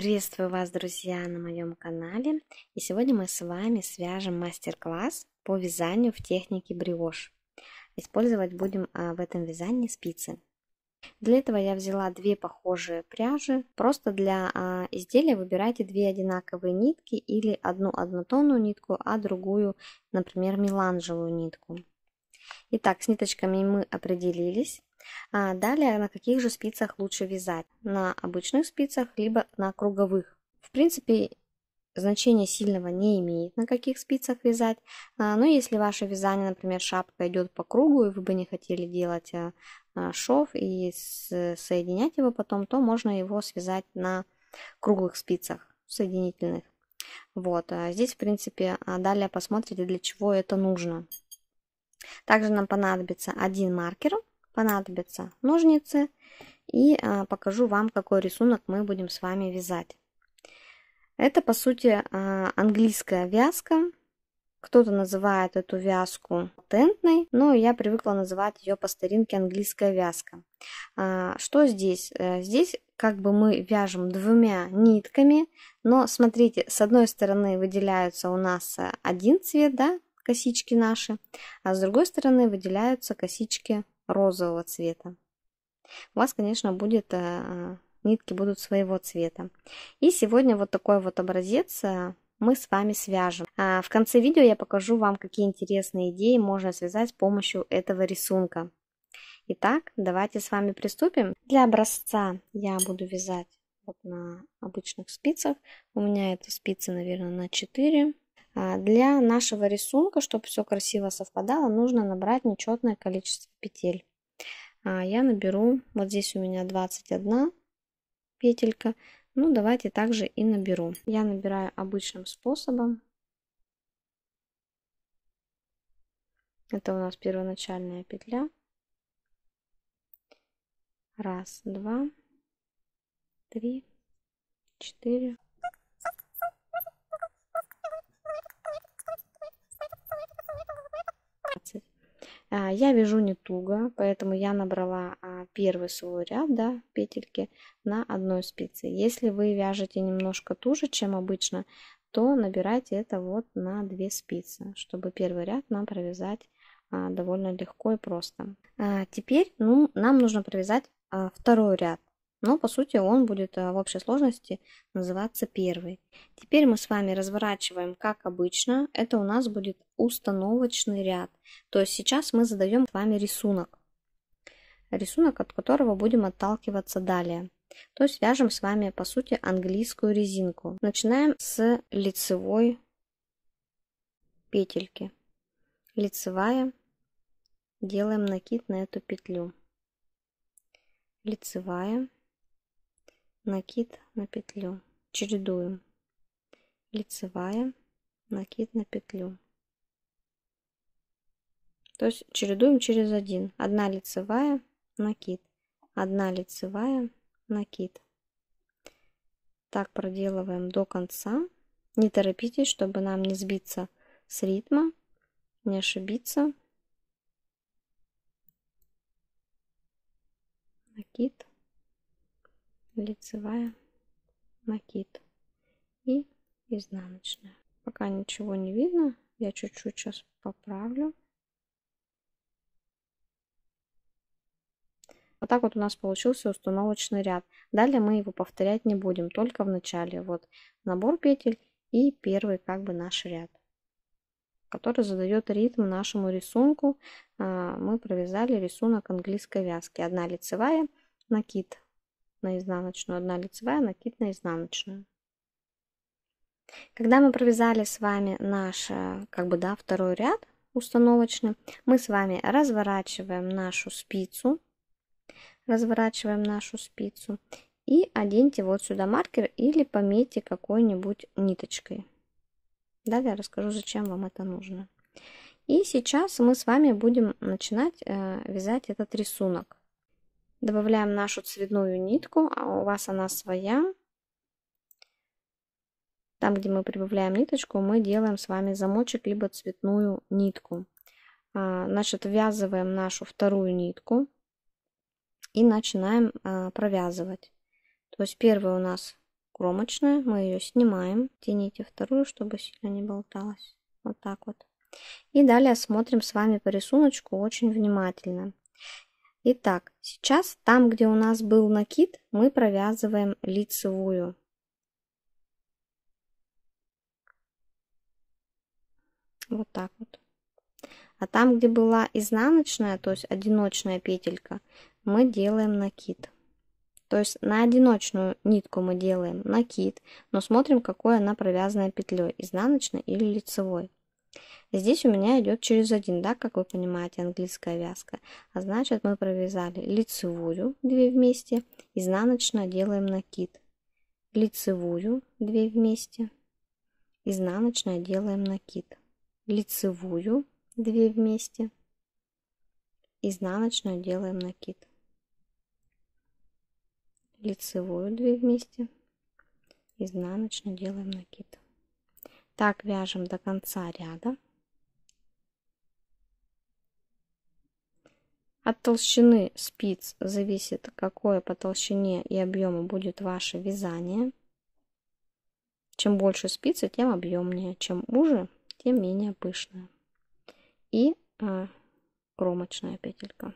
Приветствую вас, друзья, на моем канале. И сегодня мы с вами свяжем мастер-класс по вязанию в технике бриош. Использовать будем а, в этом вязании спицы. Для этого я взяла две похожие пряжи. Просто для а, изделия выбирайте две одинаковые нитки или одну однотонную нитку, а другую, например, меланжевую нитку. Итак, с ниточками мы определились. А далее, на каких же спицах лучше вязать? На обычных спицах, либо на круговых. В принципе, значения сильного не имеет, на каких спицах вязать. А, Но ну, если ваше вязание, например, шапка идет по кругу, и вы бы не хотели делать э, а, шов и соединять его потом, то можно его связать на круглых спицах соединительных. Вот, а здесь, в принципе, далее посмотрите, для чего это нужно. Также нам понадобится один маркер понадобятся ножницы и а, покажу вам, какой рисунок мы будем с вами вязать. Это, по сути, а, английская вязка. Кто-то называет эту вязку тентной, но я привыкла называть ее по старинке английская вязка. А, что здесь? Э, здесь как бы мы вяжем двумя нитками, но смотрите, с одной стороны выделяются у нас э, один цвет, да, косички наши, а с другой стороны выделяются косички розового цвета. У вас, конечно, будет, э, нитки будут своего цвета. И сегодня вот такой вот образец э, мы с вами свяжем. А в конце видео я покажу вам, какие интересные идеи можно связать с помощью этого рисунка. Итак, давайте с вами приступим. Для образца я буду вязать вот на обычных спицах. У меня это спицы, наверное, на 4. А, для нашего рисунка, чтобы все красиво совпадало, нужно набрать нечетное количество петель. А, я наберу, вот здесь у меня 21 петелька, ну давайте также и наберу. Я набираю обычным способом. Это у нас первоначальная петля. Раз, два, три, четыре, 20. А, я вяжу не туго, поэтому я набрала а, первый свой ряд, да, петельки на одной спице. Если вы вяжете немножко туже, чем обычно, то набирайте это вот на две спицы, чтобы первый ряд нам провязать а, довольно легко и просто. Теперь ну, нам нужно провязать второй ряд но по сути он будет э, в общей сложности называться первый. Теперь мы с вами разворачиваем, как обычно, это у нас будет установочный ряд, то есть сейчас мы задаем с вами рисунок, рисунок от которого будем отталкиваться далее. То есть вяжем с вами по сути английскую резинку. Начинаем с лицевой петельки. Лицевая, делаем накид на эту петлю. Лицевая, накид на петлю, чередуем. Лицевая, накид на петлю. То есть чередуем через один. Одна лицевая, накид. Одна лицевая, накид. Так проделываем до конца. Не торопитесь, чтобы нам не сбиться с ритма, не ошибиться. Накид лицевая накид и изнаночная. Пока ничего не видно, я чуть-чуть сейчас поправлю. Вот так вот у нас получился установочный ряд. Далее мы его повторять не будем, только в начале. Вот набор петель и первый как бы наш ряд, который задает ритм нашему рисунку. А, мы провязали рисунок английской вязки. Одна лицевая, накид на изнаночную, одна лицевая, накид на изнаночную. Когда мы провязали с вами наш, э, как бы, да, второй ряд установочный, мы с вами разворачиваем нашу спицу, разворачиваем нашу спицу и оденьте вот сюда маркер или пометьте какой-нибудь ниточкой. Далее расскажу, зачем вам это нужно. И сейчас мы с вами будем начинать э, вязать этот рисунок. Добавляем нашу цветную нитку, а у вас она своя. Там, где мы прибавляем ниточку, мы делаем с вами замочек, либо цветную нитку. А, значит, ввязываем нашу вторую нитку и начинаем а, провязывать. То есть первая у нас кромочная, мы ее снимаем, тяните вторую, чтобы сильно не болталась. Вот так вот. И далее смотрим с вами по рисунку очень внимательно. Итак, сейчас там, где у нас был накид, мы провязываем лицевую. Вот так вот. А там, где была изнаночная, то есть одиночная петелька, мы делаем накид. То есть на одиночную нитку мы делаем накид, но смотрим, какой она провязана петлей, изнаночной или лицевой. Здесь у меня идет через один, да, как вы понимаете, английская вязка. А значит, мы провязали лицевую 2 вместе, изнаночно делаем накид. Лицевую 2 вместе, изнаночно делаем накид. Лицевую 2 вместе, изнаночно делаем накид. Лицевую 2 вместе, изнаночно делаем накид. Так вяжем до конца ряда. От толщины спиц зависит, какое по толщине и объему будет ваше вязание. Чем больше спицы, тем объемнее. Чем уже, тем менее пышная. И а, кромочная петелька.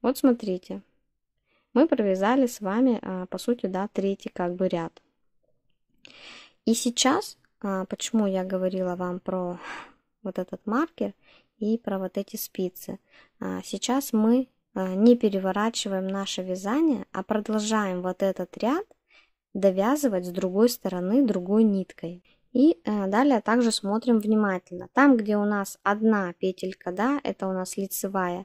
Вот смотрите. Мы провязали с вами, а, по сути, да, третий как бы ряд. И сейчас, а, почему я говорила вам про вот этот маркер, и про вот эти спицы. А, сейчас мы а, не переворачиваем наше вязание, а продолжаем вот этот ряд довязывать с другой стороны другой ниткой. И а, далее также смотрим внимательно. Там, где у нас одна петелька, да, это у нас лицевая,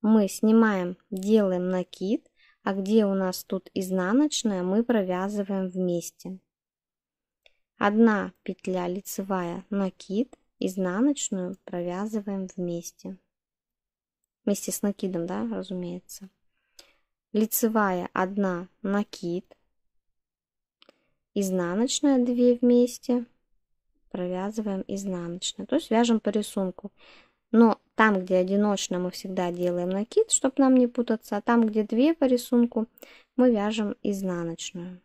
мы снимаем, делаем накид, а где у нас тут изнаночная, мы провязываем вместе. Одна петля лицевая накид, изнаночную провязываем вместе. Вместе с накидом, да, разумеется. Лицевая одна, накид, изнаночная две вместе, провязываем изнаночную. То есть вяжем по рисунку. Но там, где одиночно, мы всегда делаем накид, чтобы нам не путаться. А там, где две по рисунку, мы вяжем изнаночную.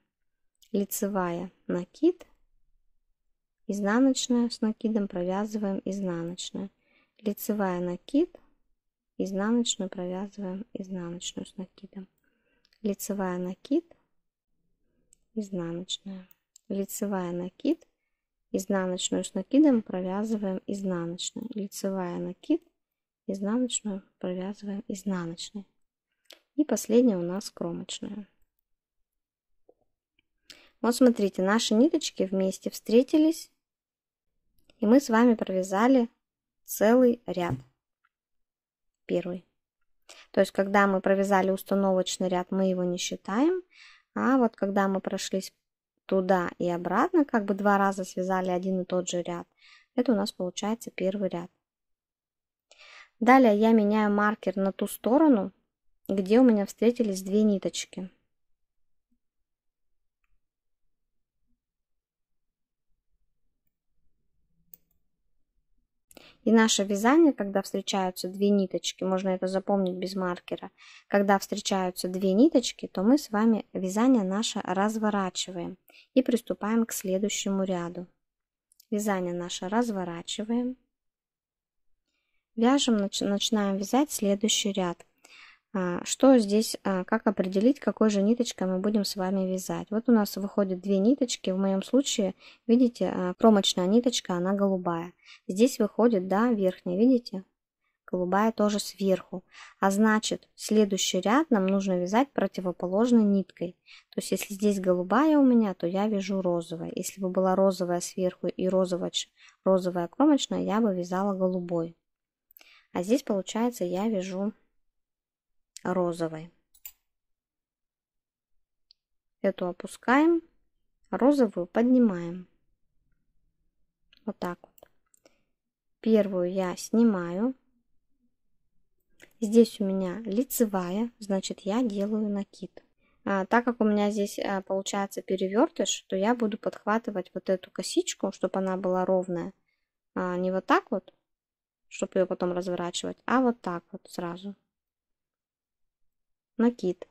Лицевая накид, Изнаночная с накидом провязываем изнаночную. Лицевая накид, изнаночную провязываем изнаночную с накидом. Лицевая накид, изнаночная. Лицевая накид, изнаночную с накидом провязываем изнаночную. Лицевая накид, изнаночную провязываем изнаночной. И последняя у нас кромочная. Вот смотрите, наши ниточки вместе встретились и мы с вами провязали целый ряд. Первый. То есть, когда мы провязали установочный ряд, мы его не считаем. А вот когда мы прошлись туда и обратно, как бы два раза связали один и тот же ряд, это у нас получается первый ряд. Далее я меняю маркер на ту сторону, где у меня встретились две ниточки. И наше вязание, когда встречаются две ниточки, можно это запомнить без маркера, когда встречаются две ниточки, то мы с вами вязание наше разворачиваем и приступаем к следующему ряду. Вязание наше разворачиваем. Вяжем, начинаем вязать следующий ряд. А, что здесь, а, как определить, какой же ниточкой мы будем с вами вязать? Вот у нас выходит две ниточки, в моем случае, видите, а, кромочная ниточка, она голубая. Здесь выходит, да, верхняя, видите? Голубая тоже сверху. А значит, следующий ряд нам нужно вязать противоположной ниткой. То есть, если здесь голубая у меня, то я вяжу розовая. Если бы была розовая сверху и розовая, розовая кромочная, я бы вязала голубой. А здесь, получается, я вяжу розовой. Эту опускаем, розовую поднимаем. Вот так вот. Первую я снимаю. Здесь у меня лицевая, значит я делаю накид. А, так как у меня здесь а, получается перевертыш, то я буду подхватывать вот эту косичку, чтобы она была ровная. А, не вот так вот, чтобы ее потом разворачивать, а вот так вот сразу накид.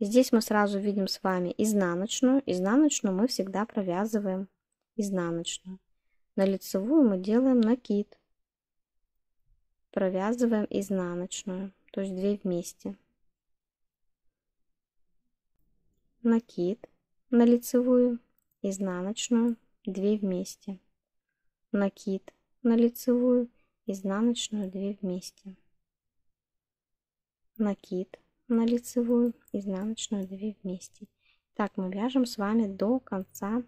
Здесь мы сразу видим с вами изнаночную. Изнаночную мы всегда провязываем изнаночную. На лицевую мы делаем накид. Провязываем изнаночную, то есть две вместе. Накид на лицевую, изнаночную, две вместе. Накид на лицевую, изнаночную две вместе. Накид на лицевую, изнаночную 2 вместе. Так мы вяжем с вами до конца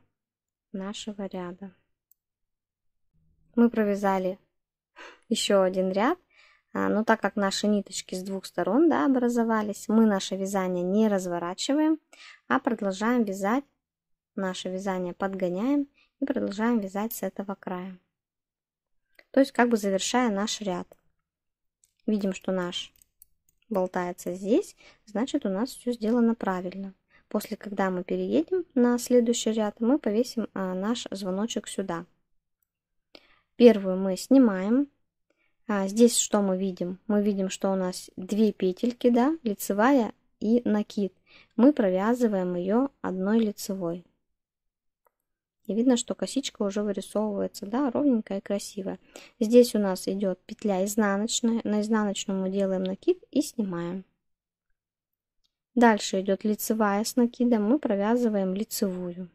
нашего ряда. Мы провязали еще один ряд, а, но так как наши ниточки с двух сторон да, образовались, мы наше вязание не разворачиваем, а продолжаем вязать, наше вязание подгоняем и продолжаем вязать с этого края. То есть как бы завершая наш ряд. Видим, что наш болтается здесь, значит у нас все сделано правильно. После, когда мы переедем на следующий ряд, мы повесим а, наш звоночек сюда. Первую мы снимаем. А, здесь что мы видим? Мы видим, что у нас две петельки, да, лицевая и накид. Мы провязываем ее одной лицевой. И видно, что косичка уже вырисовывается, да, ровненькая и красивая. Здесь у нас идет петля изнаночная. На изнаночную мы делаем накид и снимаем. Дальше идет лицевая с накидом. Мы провязываем лицевую.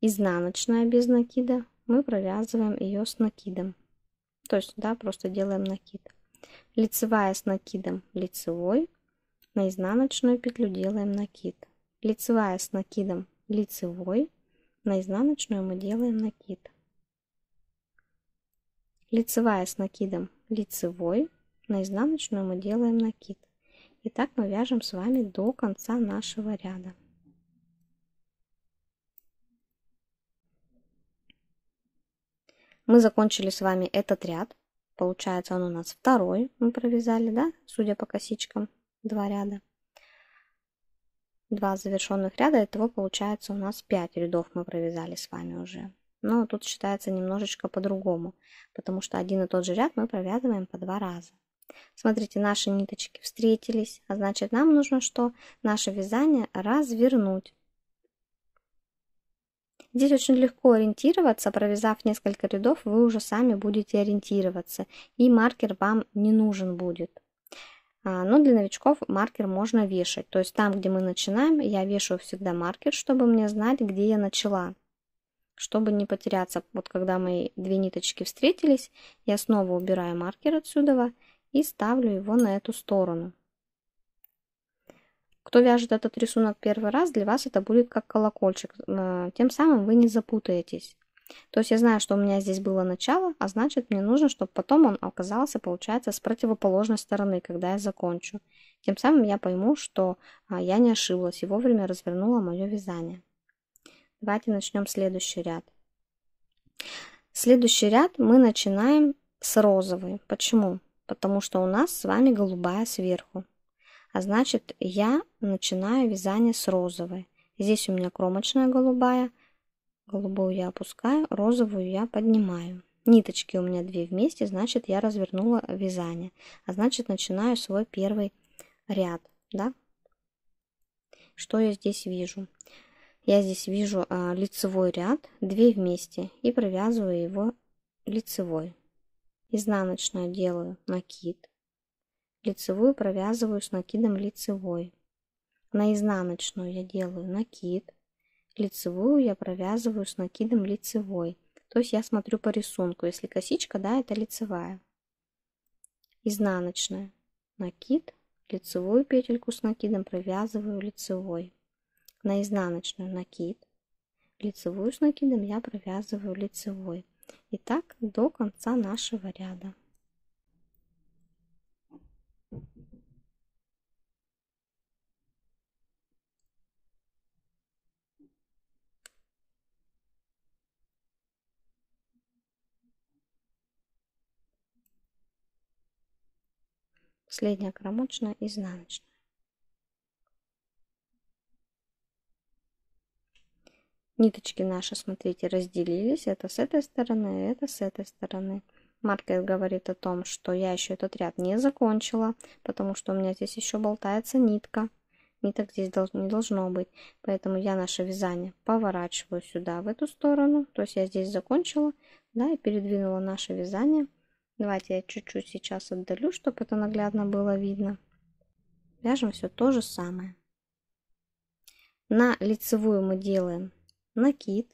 Изнаночная без накида. Мы провязываем ее с накидом. То есть, да, просто делаем накид. Лицевая с накидом лицевой. На изнаночную петлю делаем накид. Лицевая с накидом лицевой, на изнаночную мы делаем накид. Лицевая с накидом лицевой, на изнаночную мы делаем накид. И так мы вяжем с вами до конца нашего ряда. Мы закончили с вами этот ряд. Получается он у нас второй, мы провязали, да, судя по косичкам, два ряда. 2 завершенных ряда, итого получается у нас 5 рядов мы провязали с вами уже. Но тут считается немножечко по-другому, потому что один и тот же ряд мы провязываем по два раза. Смотрите, наши ниточки встретились, а значит нам нужно что? Наше вязание развернуть. Здесь очень легко ориентироваться, провязав несколько рядов, вы уже сами будете ориентироваться, и маркер вам не нужен будет. А, Но ну, для новичков маркер можно вешать. То есть там, где мы начинаем, я вешаю всегда маркер, чтобы мне знать, где я начала. Чтобы не потеряться. Вот когда мои две ниточки встретились, я снова убираю маркер отсюда и ставлю его на эту сторону. Кто вяжет этот рисунок первый раз, для вас это будет как колокольчик. Э, тем самым вы не запутаетесь. То есть я знаю, что у меня здесь было начало, а значит мне нужно, чтобы потом он оказался, получается, с противоположной стороны, когда я закончу. Тем самым я пойму, что а, я не ошиблась и вовремя развернула мое вязание. Давайте начнем следующий ряд. Следующий ряд мы начинаем с розовой. Почему? Потому что у нас с вами голубая сверху. А значит, я начинаю вязание с розовой. Здесь у меня кромочная голубая – Голубую я опускаю, розовую я поднимаю. Ниточки у меня две вместе, значит я развернула вязание. А значит начинаю свой первый ряд. Да? Что я здесь вижу? Я здесь вижу а, лицевой ряд, две вместе и провязываю его лицевой. Изнаночную делаю накид, лицевую провязываю с накидом лицевой. На изнаночную я делаю накид, лицевую я провязываю с накидом лицевой. То есть я смотрю по рисунку. Если косичка, да, это лицевая. Изнаночная. Накид. Лицевую петельку с накидом провязываю лицевой. На изнаночную накид. Лицевую с накидом я провязываю лицевой. И так до конца нашего ряда. Последня кромочная, изнаночная. Ниточки наши, смотрите, разделились. Это с этой стороны, это с этой стороны. Маркет говорит о том, что я еще этот ряд не закончила, потому что у меня здесь еще болтается нитка. Ниток здесь не должно быть. Поэтому я наше вязание поворачиваю сюда, в эту сторону. То есть я здесь закончила, да, и передвинула наше вязание Давайте я чуть-чуть сейчас отдалю, чтобы это наглядно было видно. Вяжем все то же самое. На лицевую мы делаем накид.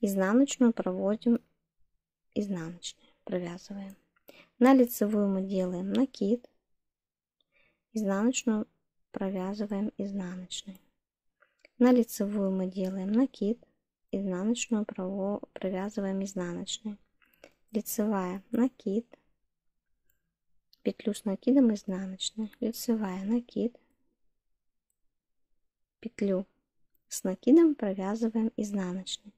Изнаночную проводим, изнаночную провязываем. На лицевую мы делаем накид. Изнаночную провязываем изнаночной. На лицевую мы делаем накид. Изнаночную провязываем изнаночной лицевая, накид, петлю с накидом изнаночной, лицевая, накид, петлю с накидом провязываем изнаночной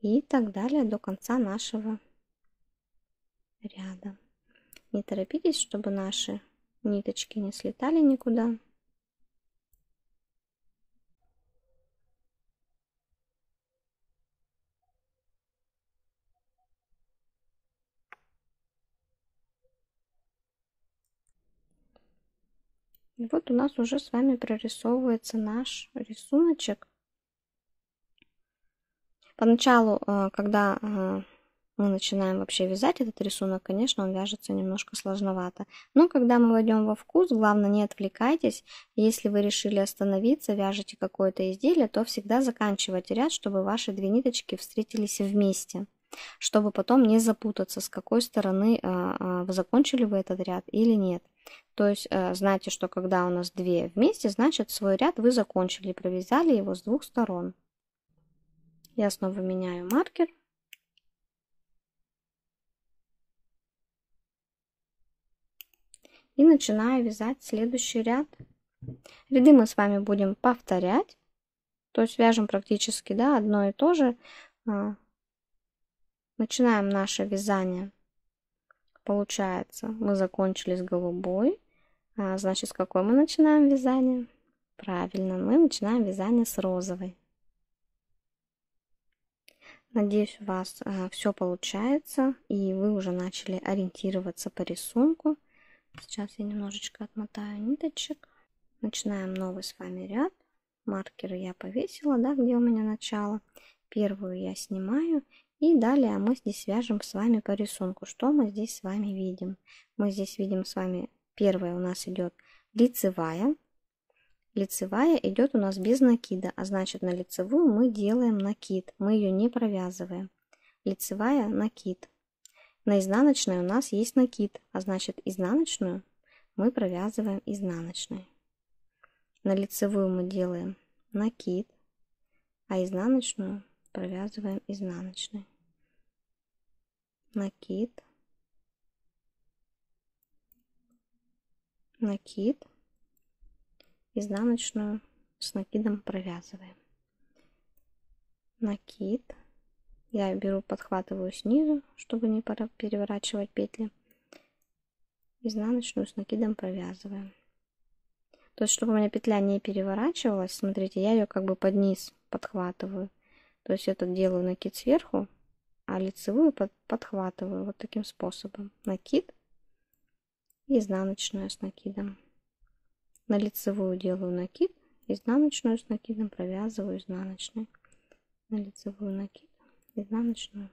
и так далее до конца нашего ряда. Не торопитесь, чтобы наши ниточки не слетали никуда. И вот у нас уже с вами прорисовывается наш рисуночек. Поначалу, э, когда э, мы начинаем вообще вязать этот рисунок, конечно, он вяжется немножко сложновато. Но когда мы войдем во вкус, главное не отвлекайтесь. Если вы решили остановиться, вяжете какое-то изделие, то всегда заканчивайте ряд, чтобы ваши две ниточки встретились вместе чтобы потом не запутаться, с какой стороны э, вы закончили вы этот ряд или нет. То есть э, знайте, что когда у нас две вместе, значит свой ряд вы закончили провязали его с двух сторон. Я снова меняю маркер. И начинаю вязать следующий ряд. Ряды мы с вами будем повторять. То есть вяжем практически да, одно и то же. А, начинаем наше вязание Получается, мы закончили с голубой. А, значит, с какой мы начинаем вязание? Правильно, мы начинаем вязание с розовой. Надеюсь, у вас а, все получается, и вы уже начали ориентироваться по рисунку. Сейчас я немножечко отмотаю ниточек. Начинаем новый с вами ряд. Маркеры я повесила, да, где у меня начало. Первую я снимаю и далее мы здесь свяжем с вами по рисунку, что мы здесь с вами видим. Мы здесь видим с вами, первое у нас идет лицевая. Лицевая идет у нас без накида, а значит на лицевую мы делаем накид, мы ее не провязываем. Лицевая накид. На изнаночной у нас есть накид, а значит изнаночную мы провязываем изнаночной. На лицевую мы делаем накид, а изнаночную провязываем изнаночной накид накид изнаночную с накидом провязываем накид я беру подхватываю снизу чтобы не переворачивать петли изнаночную с накидом провязываем то есть чтобы у меня петля не переворачивалась смотрите я ее как бы под низ подхватываю то есть это делаю накид сверху, а лицевую под, подхватываю вот таким способом. Накид изнаночную с накидом. На лицевую делаю накид, изнаночную с накидом провязываю изнаночной. На лицевую накид, изнаночную.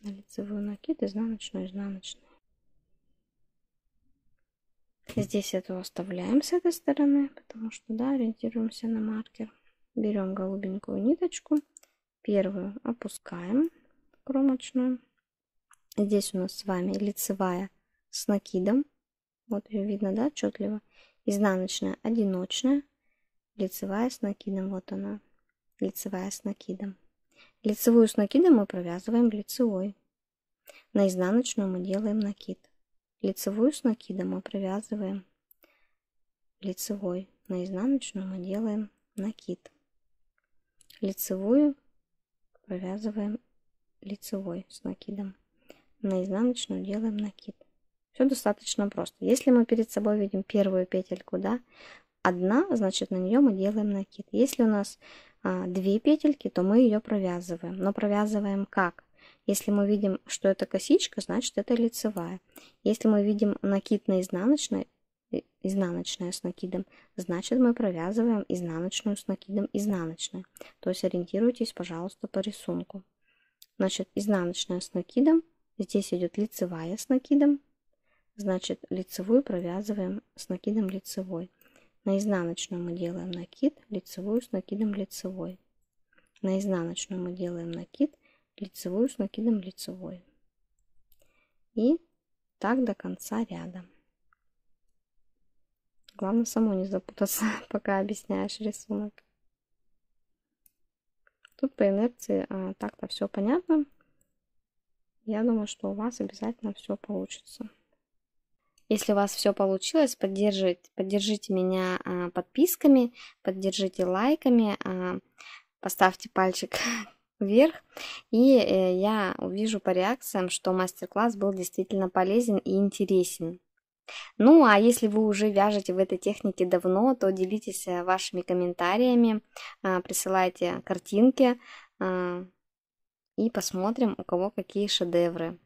На лицевую накид, изнаночную, изнаночную. Здесь эту оставляем с этой стороны, потому что, да, ориентируемся на маркер. Берем голубенькую ниточку, первую опускаем кромочную. Здесь у нас с вами лицевая с накидом. Вот ее видно, да, отчетливо. Изнаночная одиночная, лицевая с накидом. Вот она, лицевая с накидом. Лицевую с накидом мы провязываем лицевой. На изнаночную мы делаем накид. Лицевую с накидом мы провязываем лицевой. На изнаночную мы делаем накид лицевую провязываем лицевой с накидом. На изнаночную делаем накид. Все достаточно просто. Если мы перед собой видим первую петельку, да, одна, значит на нее мы делаем накид. Если у нас а, две петельки, то мы ее провязываем. Но провязываем как? Если мы видим, что это косичка, значит это лицевая. Если мы видим накид на изнаночной, изнаночная с накидом, значит мы провязываем изнаночную с накидом изнаночной. То есть ориентируйтесь, пожалуйста, по рисунку. Значит, изнаночная с накидом, здесь идет лицевая с накидом, значит лицевую провязываем с накидом лицевой. На изнаночную мы делаем накид, лицевую с накидом лицевой. На изнаночную мы делаем накид, лицевую с накидом лицевой. И так до конца ряда. Главное, саму не запутаться, пока объясняешь рисунок. Тут по инерции а, так-то все понятно. Я думаю, что у вас обязательно все получится. Если у вас все получилось, поддержите, поддержите меня а, подписками, поддержите лайками, а, поставьте пальчик вверх, и э, я увижу по реакциям, что мастер-класс был действительно полезен и интересен. Ну, а если вы уже вяжете в этой технике давно, то делитесь э, вашими комментариями, а, присылайте картинки а, и посмотрим, у кого какие шедевры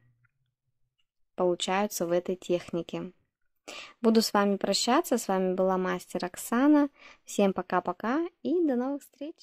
получаются в этой технике. Буду с вами прощаться. С вами была мастер Оксана. Всем пока-пока и до новых встреч!